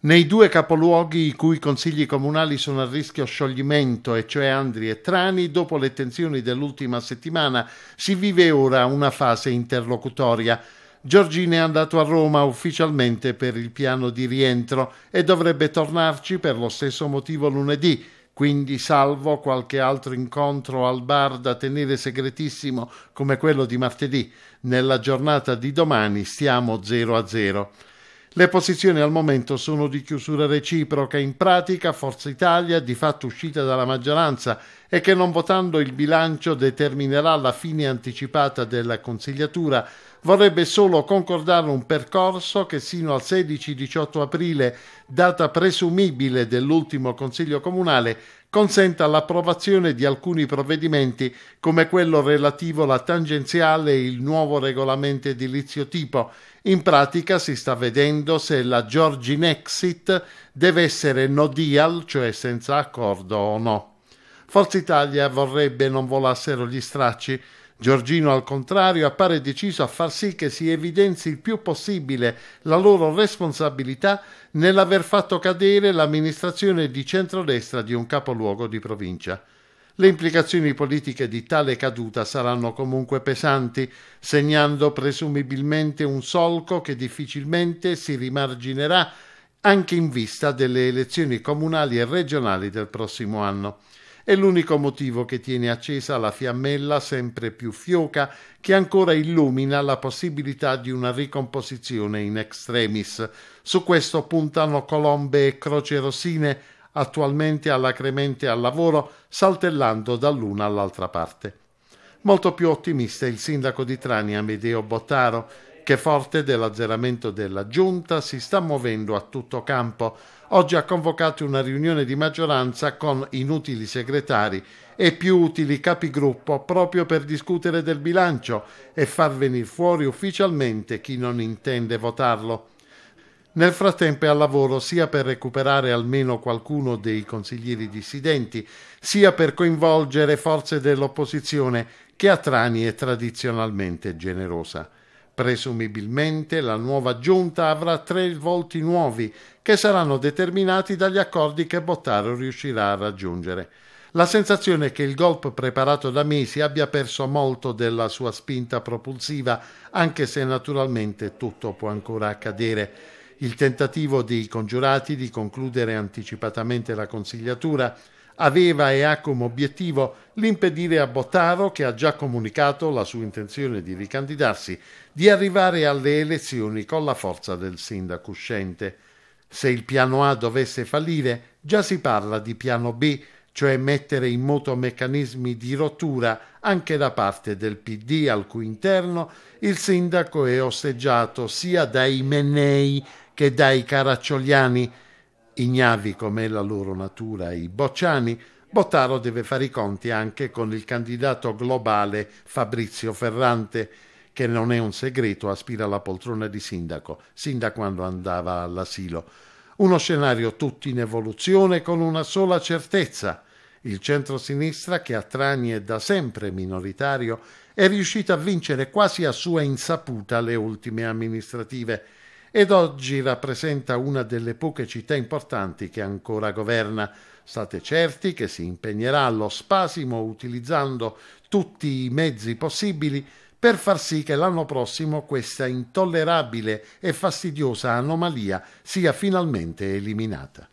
Nei due capoluoghi i cui consigli comunali sono a rischio scioglimento, e cioè Andri e Trani, dopo le tensioni dell'ultima settimana si vive ora una fase interlocutoria. Giorgini è andato a Roma ufficialmente per il piano di rientro e dovrebbe tornarci per lo stesso motivo lunedì, quindi salvo qualche altro incontro al bar da tenere segretissimo come quello di martedì. Nella giornata di domani stiamo 0 a 0. Le posizioni al momento sono di chiusura reciproca, in pratica Forza Italia, di fatto uscita dalla maggioranza e che non votando il bilancio determinerà la fine anticipata della consigliatura, vorrebbe solo concordare un percorso che sino al 16-18 aprile, data presumibile dell'ultimo Consiglio Comunale, consenta l'approvazione di alcuni provvedimenti come quello relativo alla tangenziale e il nuovo regolamento edilizio tipo. In pratica si sta vedendo se la Georgian Exit deve essere no deal, cioè senza accordo o no. Forza Italia vorrebbe non volassero gli stracci, Giorgino, al contrario, appare deciso a far sì che si evidenzi il più possibile la loro responsabilità nell'aver fatto cadere l'amministrazione di centrodestra di un capoluogo di provincia. Le implicazioni politiche di tale caduta saranno comunque pesanti, segnando presumibilmente un solco che difficilmente si rimarginerà anche in vista delle elezioni comunali e regionali del prossimo anno. È l'unico motivo che tiene accesa la fiammella sempre più fioca che ancora illumina la possibilità di una ricomposizione in extremis. Su questo puntano colombe e croce rosine, attualmente alla al lavoro saltellando dall'una all'altra parte. Molto più ottimista è il sindaco di Trani Amedeo Bottaro che forte dell'azzeramento della giunta si sta muovendo a tutto campo. Oggi ha convocato una riunione di maggioranza con inutili segretari e più utili capigruppo proprio per discutere del bilancio e far venire fuori ufficialmente chi non intende votarlo. Nel frattempo è al lavoro sia per recuperare almeno qualcuno dei consiglieri dissidenti, sia per coinvolgere forze dell'opposizione che a Trani è tradizionalmente generosa. Presumibilmente la nuova giunta avrà tre volti nuovi che saranno determinati dagli accordi che Bottaro riuscirà a raggiungere. La sensazione è che il golpe preparato da Misi abbia perso molto della sua spinta propulsiva, anche se naturalmente tutto può ancora accadere. Il tentativo dei congiurati di concludere anticipatamente la consigliatura aveva e ha come obiettivo l'impedire a Bottaro, che ha già comunicato la sua intenzione di ricandidarsi, di arrivare alle elezioni con la forza del sindaco uscente. Se il piano A dovesse fallire, già si parla di piano B, cioè mettere in moto meccanismi di rottura anche da parte del PD al cui interno il sindaco è osteggiato sia dai Mennei che dai Caracciogliani. Ignavi com'è la loro natura i bocciani, Bottaro deve fare i conti anche con il candidato globale Fabrizio Ferrante, che non è un segreto, aspira alla poltrona di sindaco, sin da quando andava all'asilo. Uno scenario tutto in evoluzione con una sola certezza. Il centro-sinistra, che a Trani è da sempre minoritario, è riuscito a vincere quasi a sua insaputa le ultime amministrative ed oggi rappresenta una delle poche città importanti che ancora governa. State certi che si impegnerà allo spasimo utilizzando tutti i mezzi possibili per far sì che l'anno prossimo questa intollerabile e fastidiosa anomalia sia finalmente eliminata.